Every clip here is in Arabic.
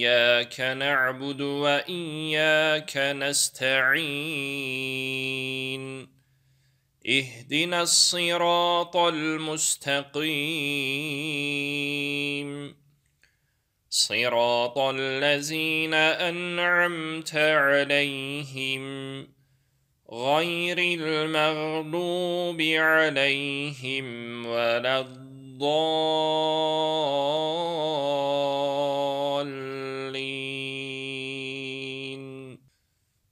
إياك نعبد وإياك نستعين اهدنا الصراط المستقيم صراط الذين أنعمت عليهم غير المغلوب عليهم ولا الضالين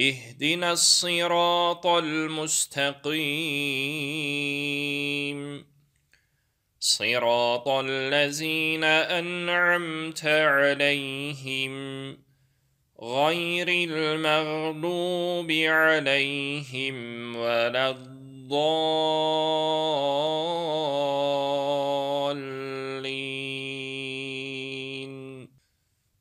اهدنا الصراط المستقيم صراط الذين أنعمت عليهم غير المغلوب عليهم ولا الضالين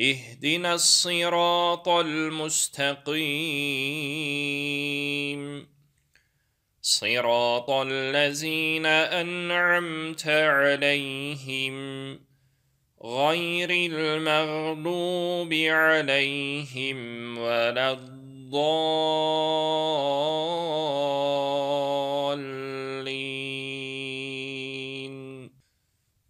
اهدنا الصراط المستقيم صراط الذين أنعمت عليهم غير المغلوب عليهم ولا الضالين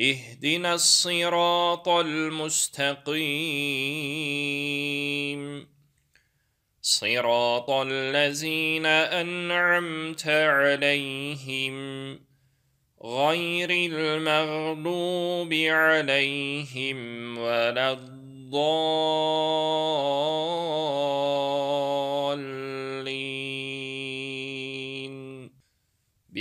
اهدنا الصراط المستقيم صراط الذين أنعمت عليهم غير المغلوب عليهم ولا الضالين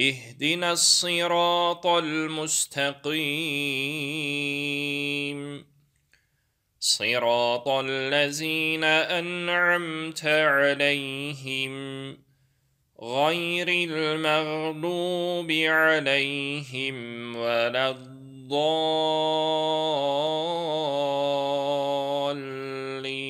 اهدنا الصراط المستقيم صراط الذين أنعمت عليهم غير المغلوب عليهم ولا الضالين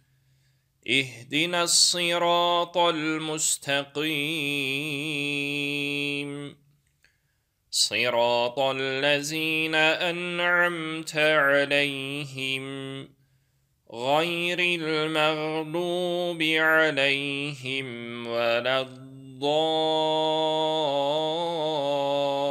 اهدنا الصراط المستقيم صراط الذين أنعمت عليهم غير المغلوب عليهم ولا الضالين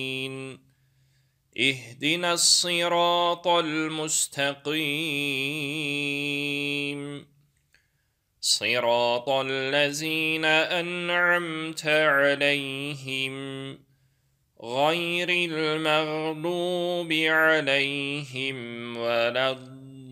اهدنا الصراط المستقيم صراط الذين أنعمت عليهم غير المغلوب عليهم ولا الضالين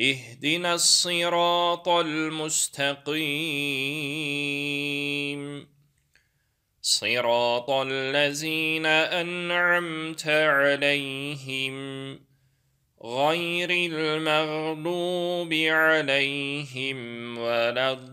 اهدنا الصراط المستقيم صراط الذين أنعمت عليهم غير المغلوب عليهم ولا الضالين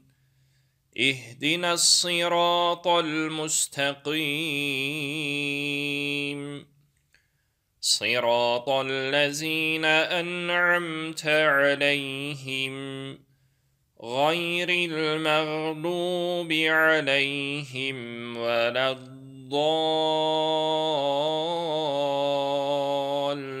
اهدنا الصراط المستقيم صراط الذين أنعمت عليهم غير المغلوب عليهم ولا الضال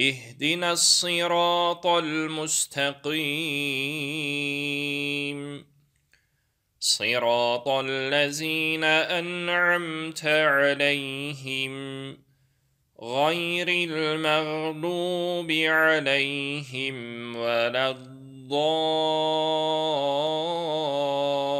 اهدنا الصراط المستقيم صراط الذين أنعمت عليهم غير المغلوب عليهم ولا الضالين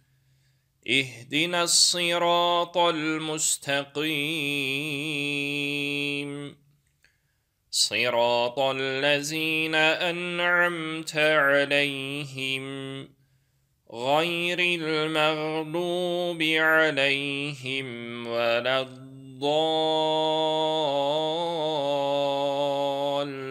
اهدنا الصراط المستقيم صراط الذين أنعمت عليهم غير المغلوب عليهم ولا الضال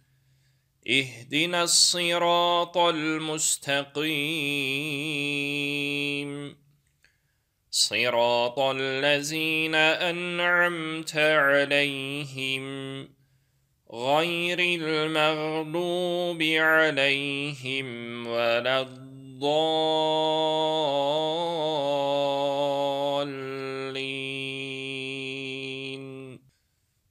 اهدنا الصراط المستقيم صراط الذين أنعمت عليهم غير المغلوب عليهم ولا الضال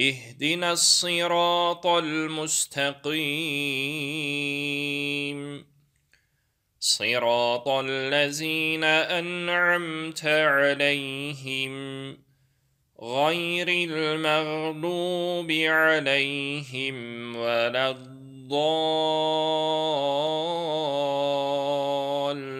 اهدنا الصراط المستقيم صراط الذين أنعمت عليهم غير المغلوب عليهم ولا الضال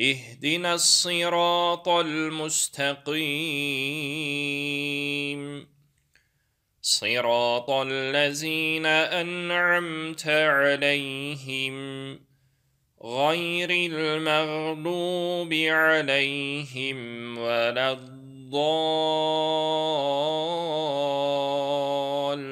اهدنا الصراط المستقيم صراط الذين أنعمت عليهم غير المغلوب عليهم ولا الضال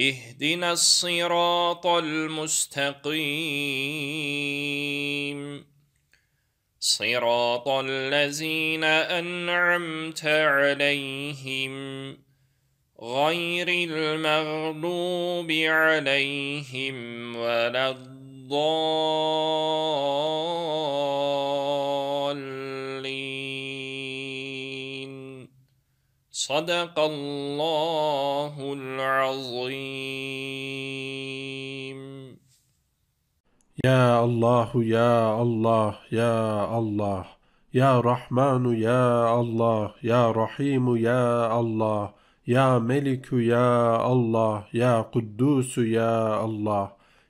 اهدنا الصراط المستقيم صراط الذين أنعمت عليهم غير المغلوب عليهم ولا الضال صدق الله العظيم يا الله يا الله يا الله يا رحمن يا الله يا رحيم يا الله يا ملك يا الله يا قدوس يا الله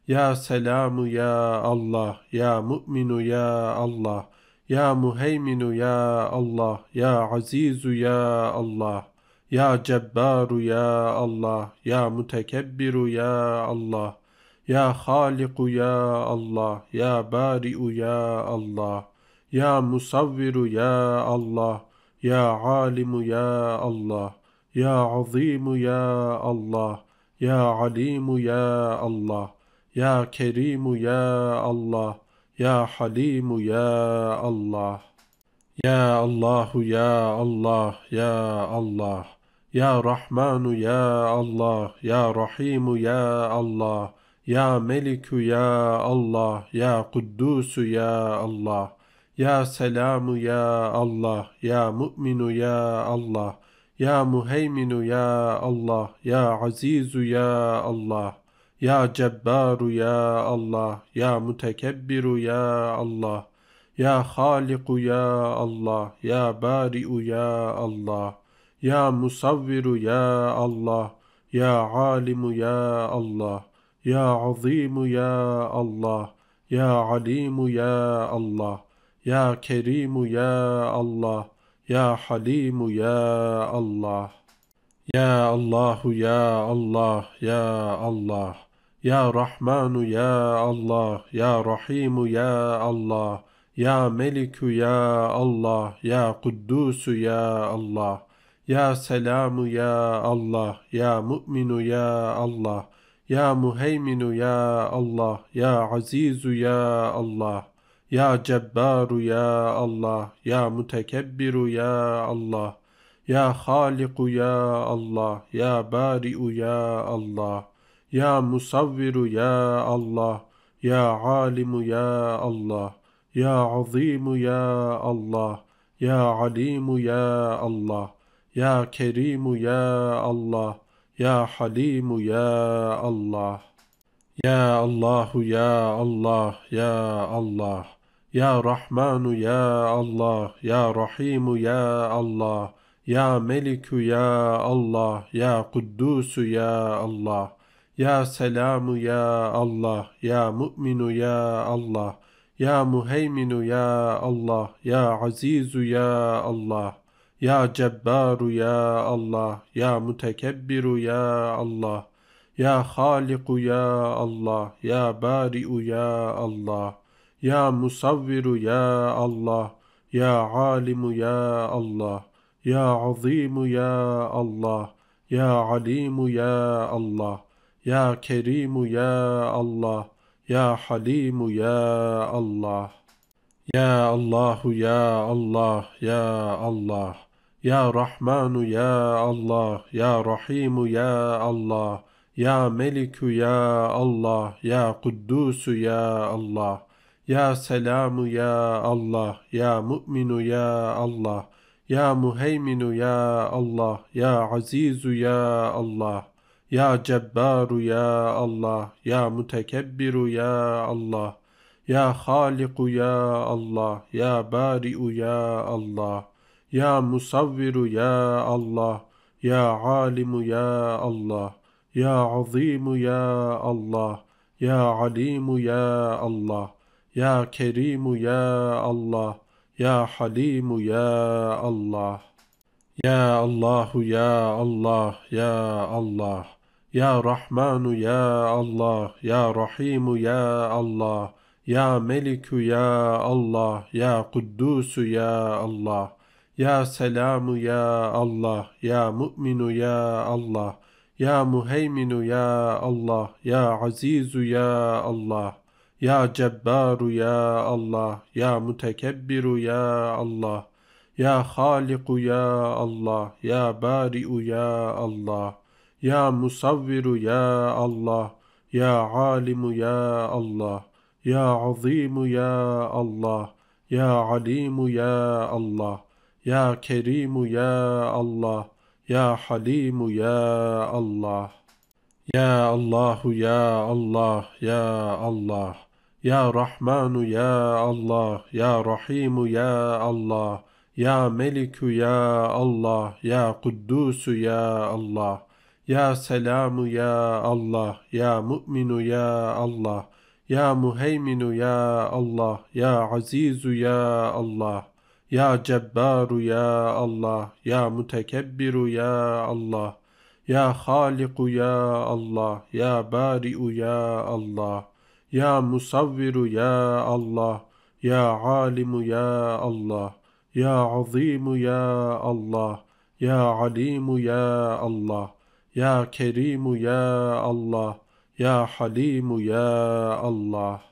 يا سلام يا الله يا مؤمن يا الله Ya muheyminu ya Allah, ya azizu ya Allah, ya cebbaru ya Allah, ya mutekebbiru ya Allah, ya haliku ya Allah, ya bari'u ya Allah, ya musavviru ya Allah, ya alimu ya Allah, ya azimu ya Allah, ya alimu ya Allah, ya kerimu ya Allah, يا حليم يا الله يا الله يا الله يا الله يا رحمن يا الله يا رحيم يا الله يا ملك يا الله يا قدوس يا الله يا سلام يا الله يا مؤمن يا الله يا مهيمن يا الله يا عزيز يا الله Ya Cebbaru ya Allah, Ya Mutekebbiru ya Allah, Ya Haliku ya Allah, Ya Bari'u ya Allah, Ya Musavviru ya Allah, Ya Alimu ya Allah, Ya Azimu ya Allah, Ya Alimu ya Allah, Ya Kerimu ya Allah, Ya Halimu ya Allah. Ya Allahu ya Allah ya Allah. Ya Rahmanu ya Allah, Ya Rahimu ya Allah, Ya Meliku ya Allah, Ya Kuddusu ya Allah, Ya Selamu ya Allah, Ya Mu'minu ya Allah, Ya Muheyminu ya Allah, Ya Azizu ya Allah, Ya Cebbaru ya Allah, Ya Mutekebbiru ya Allah, Ya Haliku ya Allah, Ya Bari'u ya Allah, ya musavviru ya Allah, ya alimu ya Allah, ya azimu ya Allah, ya alimu ya Allah, ya kerimu ya Allah, ya halimu ya Allah. Ya Allahu ya Allah, ya Allah. Ya Rahmanu ya Allah, ya Rahimu ya Allah, ya Meliku ya Allah, ya Kuddusu ya Allah. Ya selamu ya Allah, ya mu'minu ya Allah, ya muheyminu ya Allah, ya azizu ya Allah, ya cebbaru ya Allah, ya mutekebbiru ya Allah, ya haliku ya Allah, ya bari'u ya Allah, ya musavviru ya Allah, ya alimu ya Allah, ya azimu ya Allah, ya alimu ya Allah, ya Kerimu ya Allah, Ya Halimu ya Allah. Ya Allahu ya Allah, ya Allah. Ya Rahmanu ya Allah, Ya Rahimu ya Allah. Ya Meliku ya Allah, Ya Kuddusu ya Allah. Ya Selamu ya Allah, Ya Mu'minu ya Allah. Ya Muheyminu ya Allah, Ya Azizu ya Allah. Ya Cebbaru ya Allah, Ya Mutekebbiru ya Allah, Ya Haliku ya Allah, Ya Bari'u ya Allah, Ya Musavviru ya Allah, Ya Alimu ya Allah, Ya Azimu ya Allah, Ya Alimu ya Allah, Ya Kerimu ya Allah, Ya Halimu ya Allah. Ya Allahu ya Allah ya Allah. Ya Rahmanu ya Allah, Ya Rahimu ya Allah, Ya Meliku ya Allah, Ya Kuddusu ya Allah, Ya Selamu ya Allah, Ya Mu'minu ya Allah, Ya Muheyminu ya Allah, Ya Azizu ya Allah, Ya Cebbaru ya Allah, Ya Mutekebbiru ya Allah, Ya Haliku ya Allah, Ya Bari'u ya Allah, ya musavviru ya Allah, ya alimu ya Allah, ya azimu ya Allah, ya alimu ya Allah, ya kerimu ya Allah, ya halimu ya Allah. Ya Allahu ya Allah, ya Allah. Ya Rahmanu ya Allah, ya Rahimu ya Allah, ya Meliku ya Allah, ya Kuddusu ya Allah. يا سلام يا الله يا مؤمن يا الله يا مهيمن يا الله يا عزيز يا الله يا جبار يا الله يا متكبر يا الله يا خالق يا الله يا بارئ يا الله يا مصور يا الله يا عالم يا الله يا عظيم يا الله يا عليم يا الله Ya Kerimu ya Allah, Ya Halimu ya Allah.